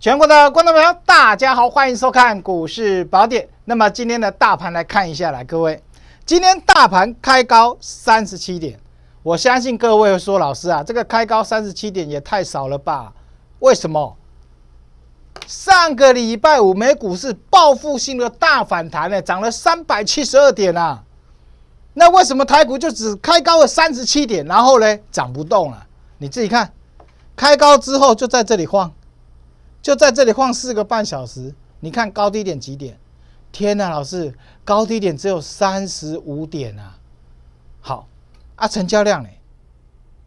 全国的观众朋友，大家好，欢迎收看《股市宝典》。那么今天的大盘来看一下来，各位，今天大盘开高三十七点，我相信各位说老师啊，这个开高三十七点也太少了吧？为什么？上个礼拜五美股是报复性的大反弹呢，涨了三百七十二点啊。那为什么台股就只开高了三十七点，然后呢涨不动了？你自己看，开高之后就在这里晃。就在这里晃四个半小时，你看高低点几点？天哪，老师，高低点只有三十五点啊！好啊，成交量呢？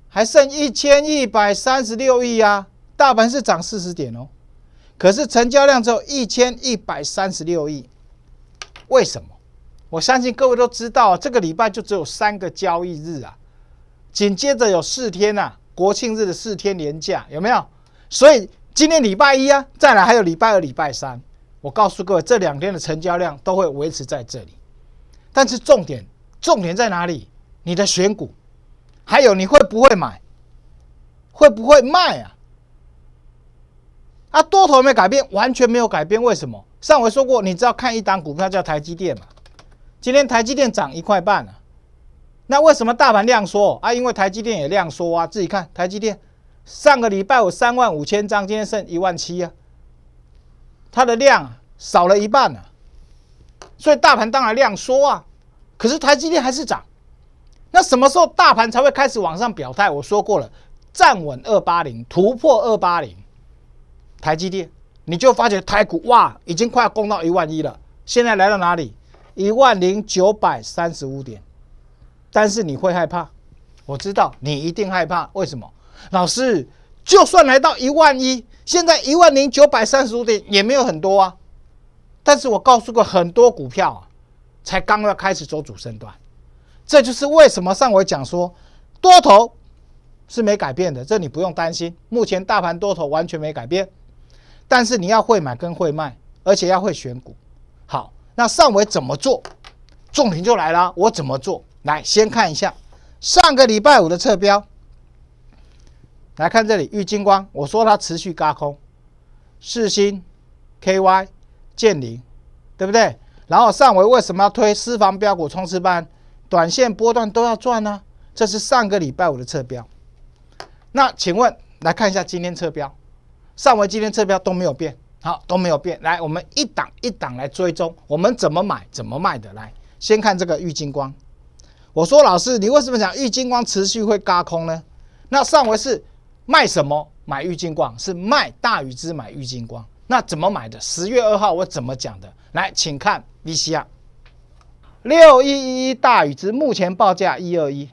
还剩一千一百三十六亿啊！大盘是涨四十点哦，可是成交量只有一千一百三十六亿，为什么？我相信各位都知道，这个礼拜就只有三个交易日啊，紧接着有四天呐，国庆日的四天年假有没有？所以。今天礼拜一啊，再来还有礼拜二、礼拜三，我告诉各位，这两天的成交量都会维持在这里。但是重点，重点在哪里？你的选股，还有你会不会买，会不会卖啊？啊，多头没改变，完全没有改变。为什么？上回说过，你知道看一档股票叫台积电嘛？今天台积电涨一块半了，那为什么大盘量缩啊？因为台积电也量缩啊，自己看台积电。上个礼拜我三万五千张，今天剩一万七啊，它的量少了一半啊，所以大盘当然量缩啊，可是台积电还是涨，那什么时候大盘才会开始往上表态？我说过了，站稳二八零，突破二八零，台积电你就发觉台股哇，已经快要攻到一万一了，现在来到哪里？一万零九百三十五点，但是你会害怕，我知道你一定害怕，为什么？老师，就算来到一万一，现在一万零九百三十五点也没有很多啊。但是我告诉过很多股票，啊，才刚要开始走主升段，这就是为什么上回讲说多头是没改变的，这你不用担心。目前大盘多头完全没改变，但是你要会买跟会卖，而且要会选股。好，那上回怎么做？重点就来了，我怎么做？来，先看一下上个礼拜五的侧标。来看这里，玉金光，我说它持续嘎空，四星 K Y 建林，对不对？然后上回为什么要推私房标股冲刺班，短线波段都要赚呢？这是上个礼拜五的测标。那请问，来看一下今天测标，上回今天测标都没有变，好，都没有变。来，我们一档一档来追踪，我们怎么买，怎么卖的？来，先看这个玉金光。我说老师，你为什么讲玉金光持续会嘎空呢？那上回是。卖什么？买郁金光是卖大禹之买郁金光，那怎么买的？十月二号我怎么讲的？来，请看 v C R 六一一一大禹之目前报价一二一，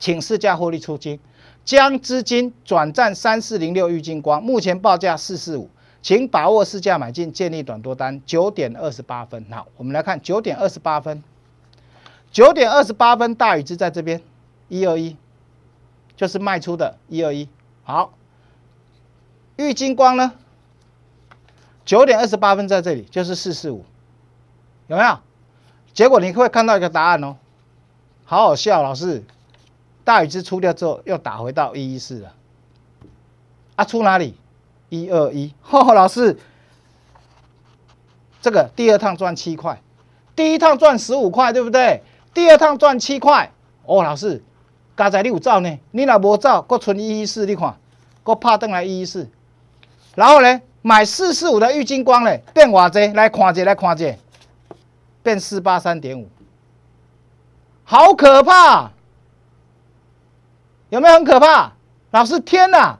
请试价获利出金，将资金转战三四零六郁金光，目前报价四四五，请把握市价买进，建立短多单。九点二十八分，好，我们来看九点二十八分，九点二十八分大禹之在这边一二一。就是卖出的，一二一，好，玉金光呢，九点二十八分在这里，就是四四五，有没有？结果你会看到一个答案哦，好好笑，老师，大禹之出掉之后又打回到一一四了，啊，出哪里？一二一，哦，老师，这个第二趟赚七块，第一趟赚十五块，对不对？第二趟赚七块，哦，老师。刚才你有造呢，你若无造，阁剩一一四，你看，阁拍登来一一四，然后呢，买四四五的郁金光嘞，变偌济，来看这，来看这，变四八三点五，好可怕，有没有很可怕？老师，天哪，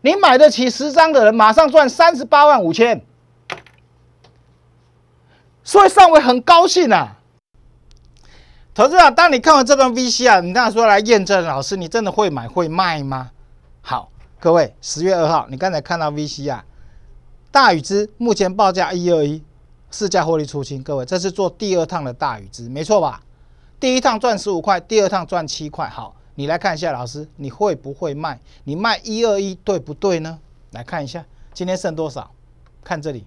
你买得起十张的人，马上赚三十八万五千，所以上回很高兴呐。投资者，当你看完这段 VC 啊，你这样说来验证老师，你真的会买会卖吗？好，各位，十月二号，你刚才看到 VC 啊，大禹之目前报价一二一，市价获利出清。各位，这是做第二趟的大禹之，没错吧？第一趟赚十五块，第二趟赚七块。好，你来看一下，老师，你会不会卖？你卖一二一对不对呢？来看一下，今天剩多少？看这里。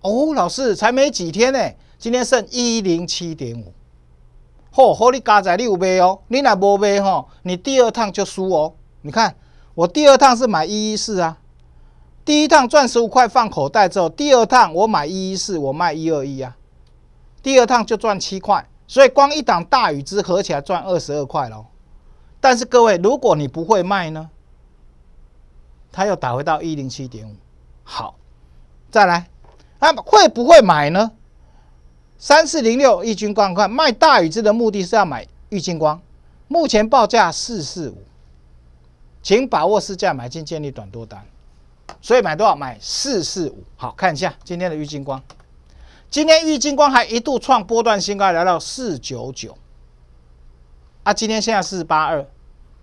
哦，老师才没几天呢，今天剩一零七点五。好你加载你有卖哦，你若无卖吼，你第二趟就输哦。你看我第二趟是买一一四啊，第一趟赚十五块放口袋之后，第二趟我买一一四，我卖一二一啊，第二趟就赚七块，所以光一档大羽之合起来赚二十二块咯。但是各位，如果你不会卖呢，它又打回到一零七点五。好，再来，那会不会买呢？三四零六，一晶光块卖大禹智的目的是要买玉金光，目前报价四四五，请把握市价买进建立短多单。所以买多少？买四四五。好看一下今天的玉金光，今天玉金光还一度创波段新高，来到四九九。啊，今天现在四八二，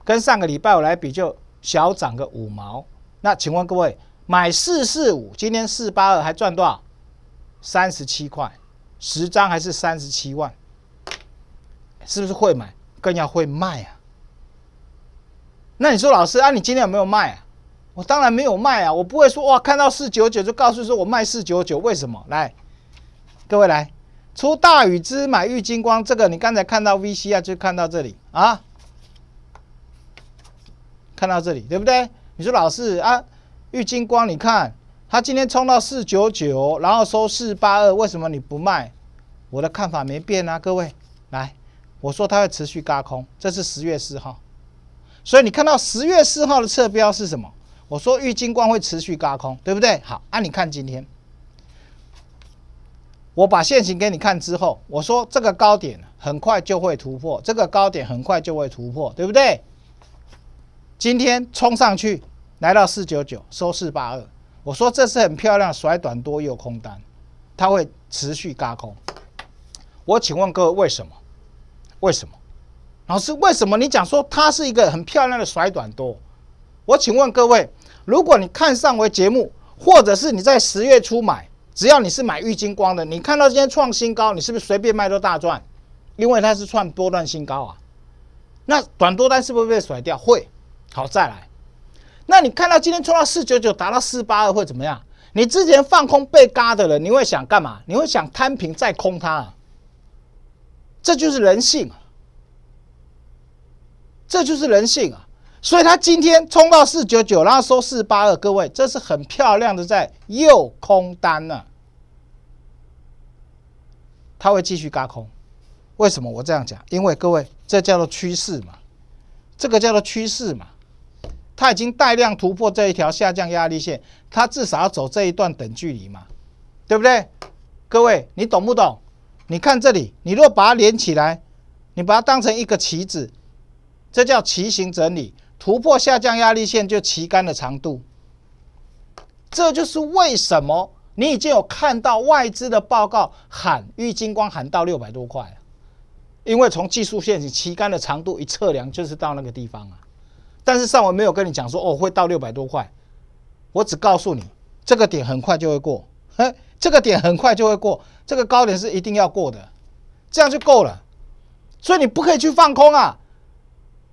跟上个礼拜我来比就小涨个五毛。那请问各位，买四四五，今天四八二还赚多少？三十七块。十张还是三十七万，是不是会买，更要会卖啊？那你说老师啊，你今天有没有卖啊？我当然没有卖啊，我不会说哇，看到四九九就告诉说我卖四九九，为什么？来，各位来，出大禹之买玉金光，这个你刚才看到 VC 啊，就看到这里啊，看到这里对不对？你说老师啊，玉金光你看。它今天冲到四九九，然后收四八二，为什么你不卖？我的看法没变啊，各位，来，我说它会持续轧空，这是十月四号，所以你看到十月四号的侧标是什么？我说郁金光会持续轧空，对不对？好，啊，你看今天，我把线型给你看之后，我说这个高点很快就会突破，这个高点很快就会突破，对不对？今天冲上去，来到四九九，收四八二。我说这是很漂亮甩短多又空单，它会持续加空。我请问各位为什么？为什么？老师为什么你讲说它是一个很漂亮的甩短多？我请问各位，如果你看上回节目，或者是你在十月初买，只要你是买玉金光的，你看到今天创新高，你是不是随便卖都大赚？因为它是创波段新高啊。那短多单是不是被甩掉？会。好，再来。那你看到今天冲到四九九，达到四八二会怎么样？你之前放空被嘎的人，你会想干嘛？你会想摊平再空它，这就是人性啊，这就是人性啊。所以他今天冲到四九九，然后收四八二，各位这是很漂亮的在右空单呢，他会继续嘎空。为什么我这样讲？因为各位这叫做趋势嘛，这个叫做趋势嘛。它已经带量突破这一条下降压力线，它至少要走这一段等距离嘛，对不对？各位，你懂不懂？你看这里，你若把它连起来，你把它当成一个旗子，这叫旗形整理，突破下降压力线就旗杆的长度。这就是为什么你已经有看到外资的报告喊郁金光喊到六百多块因为从技术线旗杆的长度一测量就是到那个地方啊。但是上文没有跟你讲说哦会到六百多块，我只告诉你这个点很快就会过，嘿，这个点很快就会过，这个高点是一定要过的，这样就够了，所以你不可以去放空啊，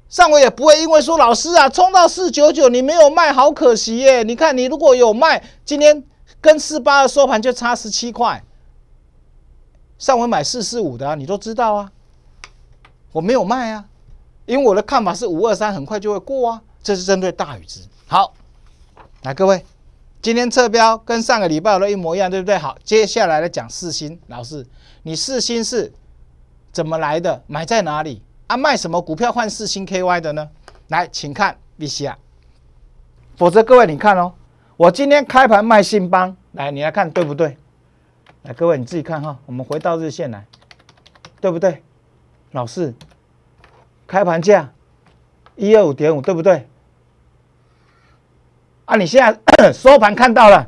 上文也不会因为说老师啊冲到四九九你没有卖好可惜耶，你看你如果有卖，今天跟四八的收盘就差十七块，上文买四四五的啊你都知道啊，我没有卖啊。因为我的看法是五二三很快就会过啊，这是针对大禹之好。来，各位，今天测标跟上个礼拜的一模一样，对不对？好，接下来来讲四星。老师，你四星是怎么来的？买在哪里啊？卖什么股票换四星 KY 的呢？来，请看 V C R，否则各位你看哦，我今天开盘卖信邦，来，你来看对不对？来，各位你自己看哈，我们回到日线来，对不对？老师。开盘价，一二五点五，对不对？啊，你现在 收盘看到了，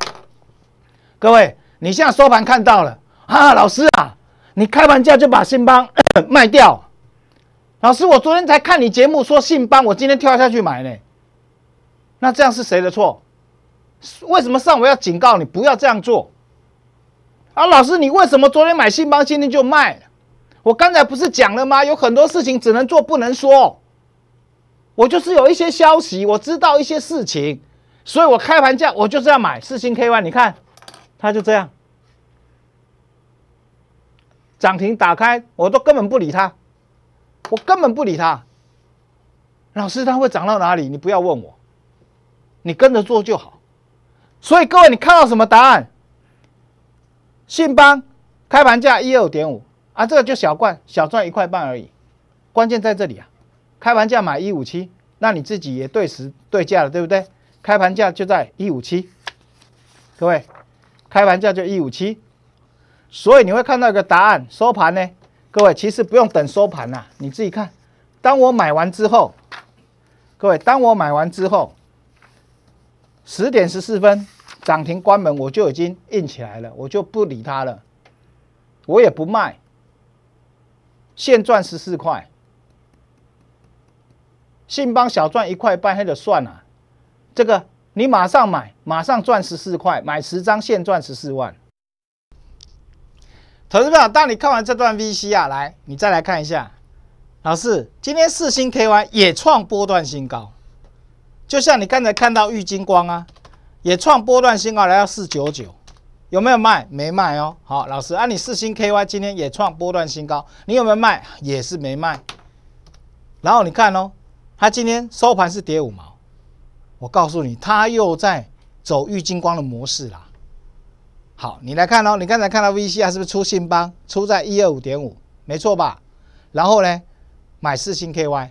各位，你现在收盘看到了啊，老师啊，你开盘价就把信邦 卖掉，老师，我昨天才看你节目说信邦，我今天跳下去买呢，那这样是谁的错？为什么上午要警告你不要这样做？啊，老师，你为什么昨天买信邦，今天就卖？我刚才不是讲了吗？有很多事情只能做不能说。我就是有一些消息，我知道一些事情，所以我开盘价我就是要买。四星 KY，你看，它就这样涨停打开，我都根本不理它，我根本不理它。老师，它会涨到哪里？你不要问我，你跟着做就好。所以各位，你看到什么答案？信邦开盘价一二点五。啊，这个就小赚，小赚一块半而已。关键在这里啊，开盘价买一五七，那你自己也对时对价了，对不对？开盘价就在一五七，各位，开盘价就一五七。所以你会看到一个答案，收盘呢？各位，其实不用等收盘啦，你自己看。当我买完之后，各位，当我买完之后，十点十四分涨停关门，我就已经硬起来了，我就不理他了，我也不卖。现赚十四块，信邦小赚一块半，黑的算啊。这个你马上买，马上赚十四块，买十张现赚十四万。投资者，当你看完这段 VC 啊，来，你再来看一下。老师，今天四星 KY 也创波段新高，就像你刚才看到玉金光啊，也创波段新高，来到四九九。有没有卖？没卖哦。好，老师啊，你四星 KY 今天也创波段新高，你有没有卖？也是没卖。然后你看哦，它今天收盘是跌五毛。我告诉你，它又在走郁金光的模式啦。好，你来看哦，你刚才看到 VC r 是不是出信邦？出在一二五点五，没错吧？然后呢，买四星 KY。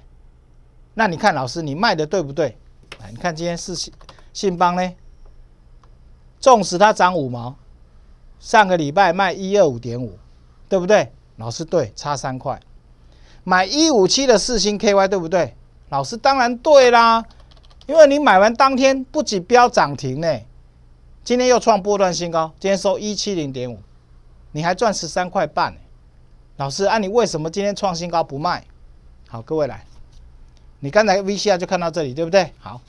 那你看老师，你卖的对不对？你看今天四星信邦呢，纵使它涨五毛。上个礼拜卖一二五点五，对不对？老师对，差三块。买一五七的四星 KY，对不对？老师当然对啦，因为你买完当天不仅标涨停呢，今天又创波段新高，今天收一七零点五，你还赚十三块半。老师，啊，你为什么今天创新高不卖？好，各位来，你刚才 VCR 就看到这里，对不对？好，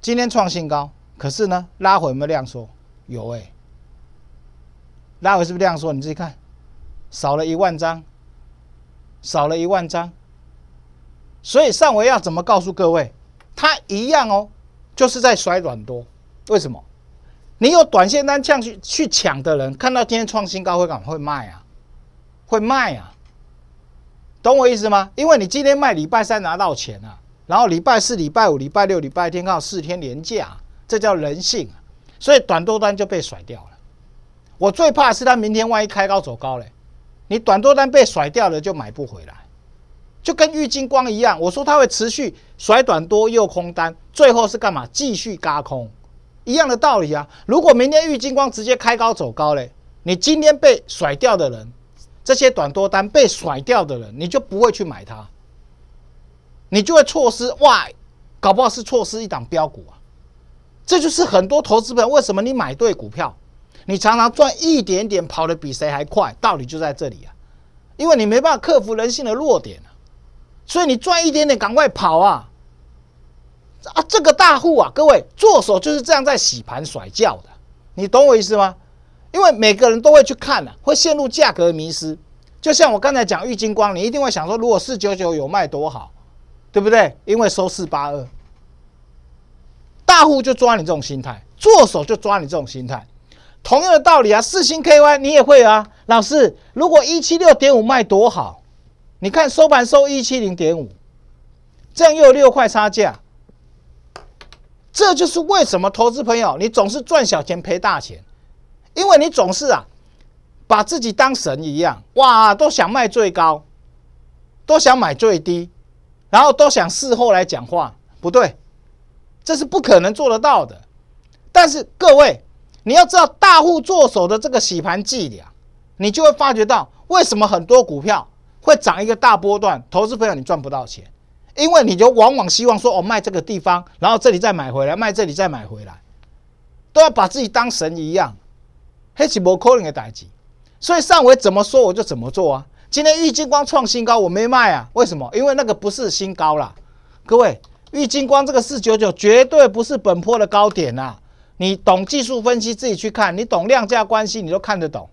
今天创新高，可是呢，拉回没有量缩？有哎，那我是不是这样说？你自己看，少了一万张，少了一万张。所以上回要怎么告诉各位？它一样哦，就是在甩短多。为什么？你有短线单上去去抢的人，看到今天创新高会干嘛？会卖啊，会卖啊，懂我意思吗？因为你今天卖，礼拜三拿到钱啊，然后礼拜四、礼拜五、礼拜六、礼拜天刚好四天连假，这叫人性。所以短多单就被甩掉了，我最怕是他明天万一开高走高嘞，你短多单被甩掉了就买不回来，就跟郁金光一样，我说他会持续甩短多又空单，最后是干嘛？继续嘎空，一样的道理啊。如果明天郁金光直接开高走高嘞，你今天被甩掉的人，这些短多单被甩掉的人，你就不会去买它，你就会错失，哇，搞不好是错失一档标股啊。这就是很多投资人为什么你买对股票，你常常赚一点点跑得比谁还快，道理就在这里啊，因为你没办法克服人性的弱点啊，所以你赚一点点赶快跑啊！啊，这个大户啊，各位做手就是这样在洗盘甩轿的，你懂我意思吗？因为每个人都会去看啊，会陷入价格迷失。就像我刚才讲郁金光，你一定会想说，如果四九九有卖多好，对不对？因为收四八二。大户就抓你这种心态，做手就抓你这种心态，同样的道理啊，四星 KY 你也会啊，老师，如果一七六点五卖多好，你看收盘收一七零点五，这样又有六块差价，这就是为什么投资朋友你总是赚小钱赔大钱，因为你总是啊把自己当神一样，哇，都想卖最高，都想买最低，然后都想事后来讲话不对。这是不可能做得到的，但是各位，你要知道大户做手的这个洗盘伎俩，你就会发觉到为什么很多股票会涨一个大波段，投资朋友你赚不到钱，因为你就往往希望说，我卖这个地方，然后这里再买回来，卖这里再买回来，都要把自己当神一样，黑起摩科林给打击，所以上回怎么说我就怎么做啊？今天郁金光创新高，我没卖啊？为什么？因为那个不是新高啦。各位。玉金光这个四九九绝对不是本坡的高点呐，你懂技术分析自己去看，你懂量价关系你都看得懂。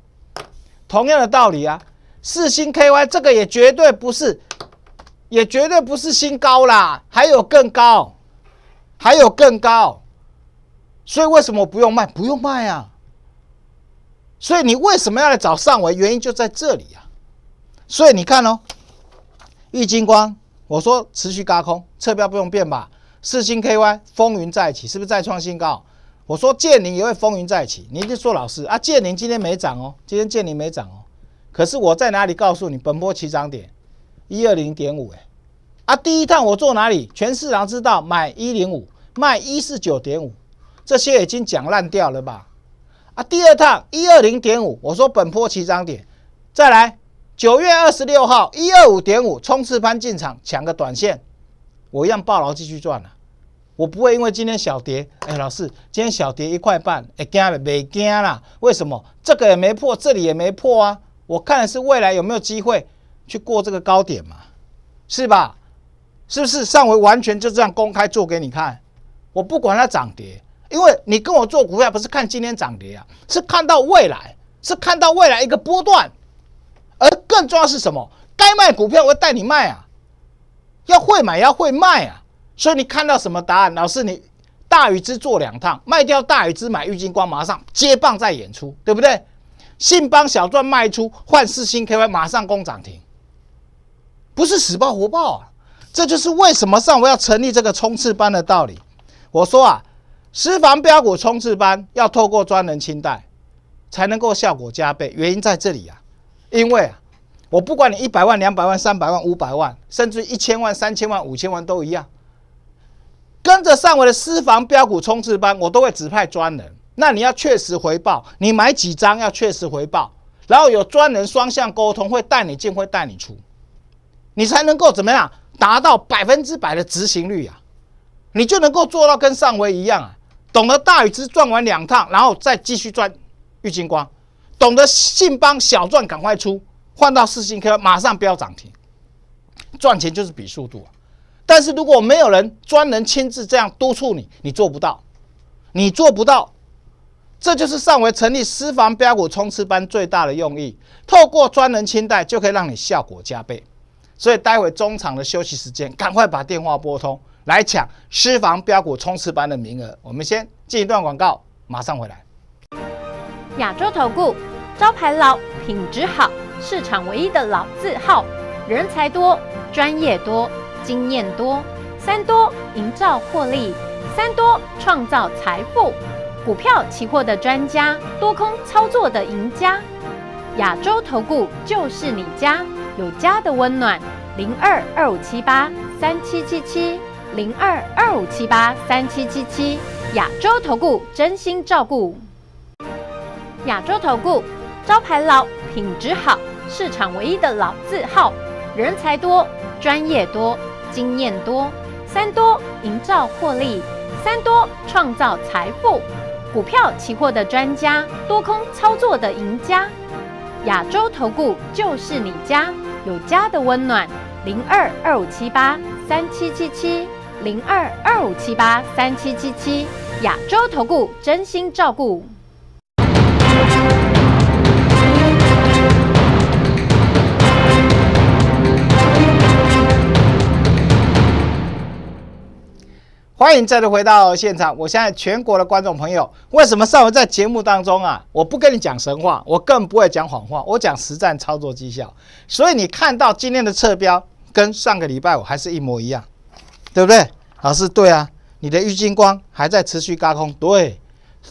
同样的道理啊，四星 KY 这个也绝对不是，也绝对不是新高啦，还有更高，还有更高。所以为什么不用卖不用卖啊？所以你为什么要来找上围？原因就在这里啊！所以你看哦，玉金光。我说持续高空，侧标不用变吧？四星 KY 风云再起，是不是再创新高？我说建宁也会风云再起，你一定说老师啊，建宁今天没涨哦，今天建宁没涨哦。可是我在哪里告诉你本波起涨点一二零点五哎，啊第一趟我做哪里？全市场知道买一零五，卖一四九点五，这些已经讲烂掉了吧？啊第二趟一二零点五，我说本波起涨点，再来。九月二十六号，一二五点五，冲刺盘进场抢个短线，我样抱牢继续赚了。我不会因为今天小跌，哎，老师今天小跌一块半，哎，惊没惊了？为什么？这个也没破，这里也没破啊。我看是未来有没有机会去过这个高点嘛，是吧？是不是？上回完全就这样公开做给你看，我不管它涨跌，因为你跟我做股票不是看今天涨跌啊，是看到未来，是看到未来一个波段。而更重要是什么？该卖股票，我带你卖啊！要会买，要会卖啊！所以你看到什么答案？老师，你大禹之做两趟卖掉大禹之买玉金光，马上接棒再演出，对不对？信邦小赚卖出换四星 KY，马上攻涨停，不是死报活报啊！这就是为什么上午要成立这个冲刺班的道理。我说啊，私房标股冲刺班要透过专人清代，才能够效果加倍，原因在这里啊！因为啊，我不管你一百万、两百万、三百万、五百万，甚至一千万、三千万、五千万都一样，跟着上我的私房标股冲刺班，我都会指派专人。那你要确实回报，你买几张要确实回报，然后有专人双向沟通，会带你进，会带你出，你才能够怎么样达到百分之百的执行率啊？你就能够做到跟上回一样啊，懂得大禹之赚完两趟，然后再继续赚郁金光。懂得信邦小赚，赶快出，换到四星科马上飙涨停，赚钱就是比速度啊！但是如果没有人专人亲自这样督促你，你做不到，你做不到，这就是上回成立私房标股冲刺班最大的用意，透过专人亲代就可以让你效果加倍。所以待会中场的休息时间，赶快把电话拨通来抢私房标股冲刺班的名额。我们先进一段广告，马上回来。亚洲投顾，招牌老，品质好，市场唯一的老字号，人才多，专业多，经验多，三多营造获利，三多创造财富，股票期货的专家，多空操作的赢家，亚洲投顾就是你家，有家的温暖，零二二五七八三七七七，零二二五七八三七七七，亚洲投顾真心照顾。亚洲投顾，招牌老，品质好，市场唯一的老字号，人才多，专业多，经验多，三多营造获利，三多创造财富，股票期货的专家，多空操作的赢家，亚洲投顾就是你家，有家的温暖，零二二五七八三七七七，零二二五七八三七七七，亚洲投顾真心照顾。欢迎再度回到现场。我现在全国的观众朋友，为什么上回在节目当中啊，我不跟你讲神话，我更不会讲谎话，我讲实战操作绩效。所以你看到今天的测标跟上个礼拜我还是一模一样，对不对？老师对啊，你的郁金光还在持续高空，对，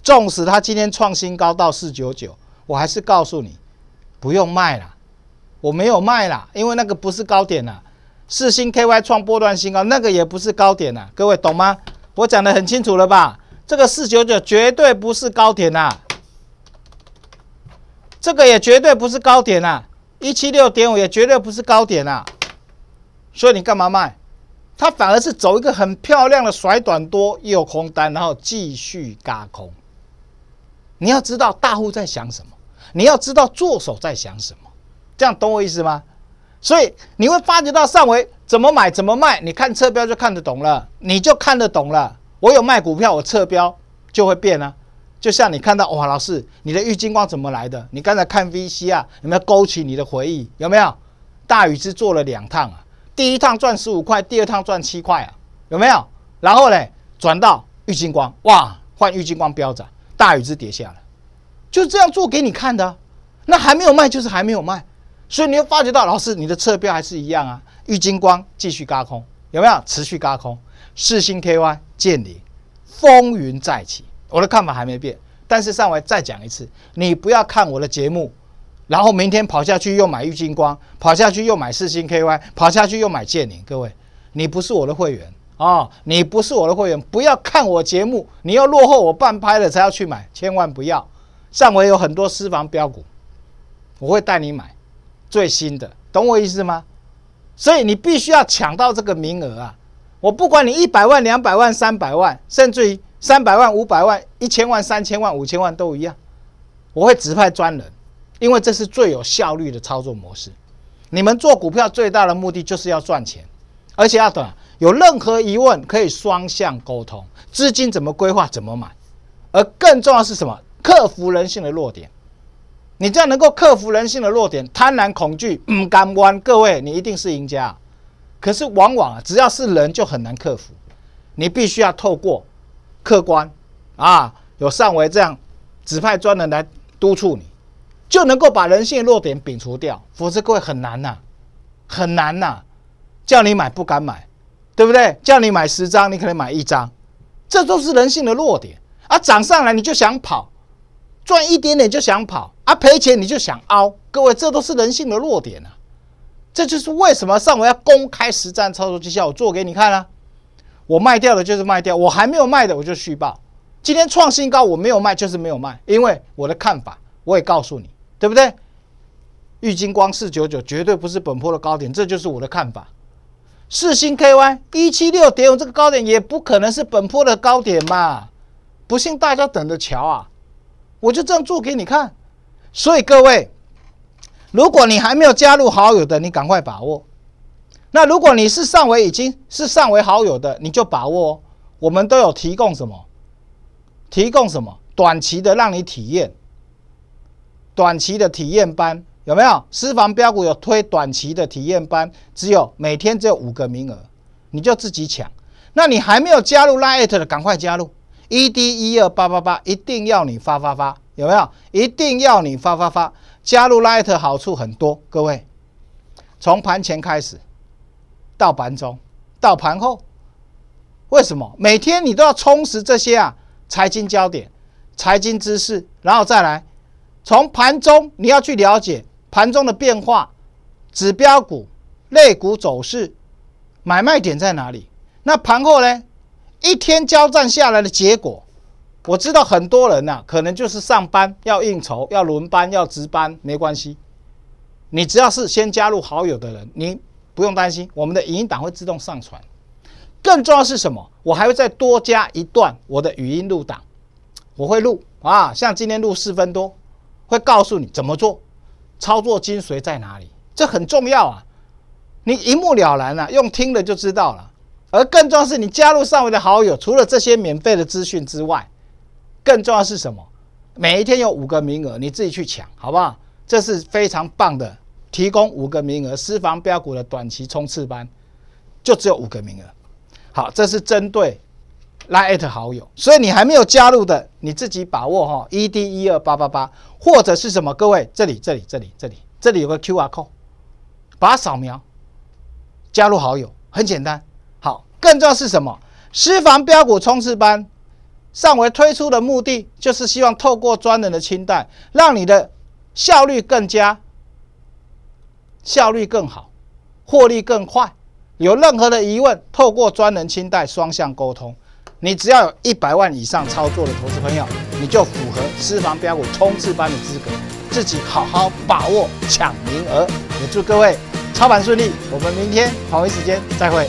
纵使它今天创新高到四九九，我还是告诉你，不用卖了，我没有卖了，因为那个不是高点了。四星 KY 创波段新高，那个也不是高点呐，各位懂吗？我讲的很清楚了吧？这个四九九绝对不是高点呐，这个也绝对不是高点呐，一七六点五也绝对不是高点呐，所以你干嘛卖？它反而是走一个很漂亮的甩短多，又空单，然后继续嘎空。你要知道大户在想什么，你要知道做手在想什么，这样懂我意思吗？所以你会发觉到上回怎么买怎么卖，你看侧标就看得懂了，你就看得懂了。我有卖股票，我侧标就会变啊。就像你看到哇，老师，你的郁金光怎么来的？你刚才看 VC 啊，有没有勾起你的回忆？有没有？大宇之做了两趟啊，第一趟赚十五块，第二趟赚七块啊，有没有？然后嘞，转到郁金光，哇，换郁金光标子，大宇之跌下来，就这样做给你看的。那还没有卖，就是还没有卖。所以你会发觉到，老师，你的侧标还是一样啊。玉金光继续高空，有没有持续高空？四星 K Y 建宁风云再起，我的看法还没变。但是上回再讲一次，你不要看我的节目，然后明天跑下去又买玉金光，跑下去又买四星 K Y，跑下去又买建宁，各位，你不是我的会员啊，你不是我的会员，不要看我节目，你要落后我半拍了才要去买，千万不要。上回有很多私房标股，我会带你买。最新的，懂我意思吗？所以你必须要抢到这个名额啊！我不管你一百万、两百万、三百万，甚至于三百万、五百万、一千万、三千万、五千万都一样，我会指派专人，因为这是最有效率的操作模式。你们做股票最大的目的就是要赚钱，而且要懂，有任何疑问可以双向沟通，资金怎么规划怎么买，而更重要是什么？克服人性的弱点。你这样能够克服人性的弱点——贪婪、恐惧、不敢弯。各位，你一定是赢家。可是，往往只要是人就很难克服。你必须要透过客观，啊，有上委这样指派专人来督促你，就能够把人性弱点摒除掉。否则，各位很难呐，很难呐。叫你买不敢买，对不对？叫你买十张，你可能买一张。这都是人性的弱点啊！涨上来你就想跑，赚一点点就想跑。啊赔钱你就想凹，各位这都是人性的弱点啊！这就是为什么上回要公开实战操作绩效，我做给你看啊！我卖掉的就是卖掉，我还没有卖的我就虚报。今天创新高，我没有卖就是没有卖，因为我的看法我也告诉你，对不对？玉金光四九九绝对不是本坡的高点，这就是我的看法。四星 KY 一七六点五这个高点也不可能是本坡的高点嘛！不信大家等着瞧啊！我就这样做给你看。所以各位，如果你还没有加入好友的，你赶快把握。那如果你是上回已经是上回好友的，你就把握。我们都有提供什么？提供什么？短期的让你体验，短期的体验班有没有？私房标股有推短期的体验班，只有每天只有五个名额，你就自己抢。那你还没有加入拉艾特的，赶快加入。e D 一二八八八，一定要你发发发。有没有？一定要你发发发加入 Light 好处很多，各位，从盘前开始，到盘中，到盘后，为什么？每天你都要充实这些啊，财经焦点、财经知识，然后再来，从盘中你要去了解盘中的变化，指标股、类股走势，买卖点在哪里？那盘后呢？一天交战下来的结果。我知道很多人呐，可能就是上班要应酬，要轮班，要值班，没关系。你只要是先加入好友的人，你不用担心，我们的语音档会自动上传。更重要是什么？我还会再多加一段我的语音录档，我会录啊，像今天录四分多，会告诉你怎么做，操作精髓在哪里，这很重要啊。你一目了然啊，用听了就知道了。而更重要是你加入上位的好友，除了这些免费的资讯之外。更重要是什么？每一天有五个名额，你自己去抢，好不好？这是非常棒的，提供五个名额私房标股的短期冲刺班，就只有五个名额。好，这是针对拉艾 t 好友，所以你还没有加入的，你自己把握哈，一 d 一二八八八，或者是什么？各位，这里这里这里这里这里有个 QR code，把它扫描，加入好友，很简单。好，更重要是什么？私房标股冲刺班。上回推出的目的，就是希望透过专人的清代，让你的效率更加、效率更好、获利更快。有任何的疑问，透过专人清代双向沟通。你只要有一百万以上操作的投资朋友，你就符合私房标股冲刺班的资格。自己好好把握抢名额，也祝各位操盘顺利。我们明天同一时间再会。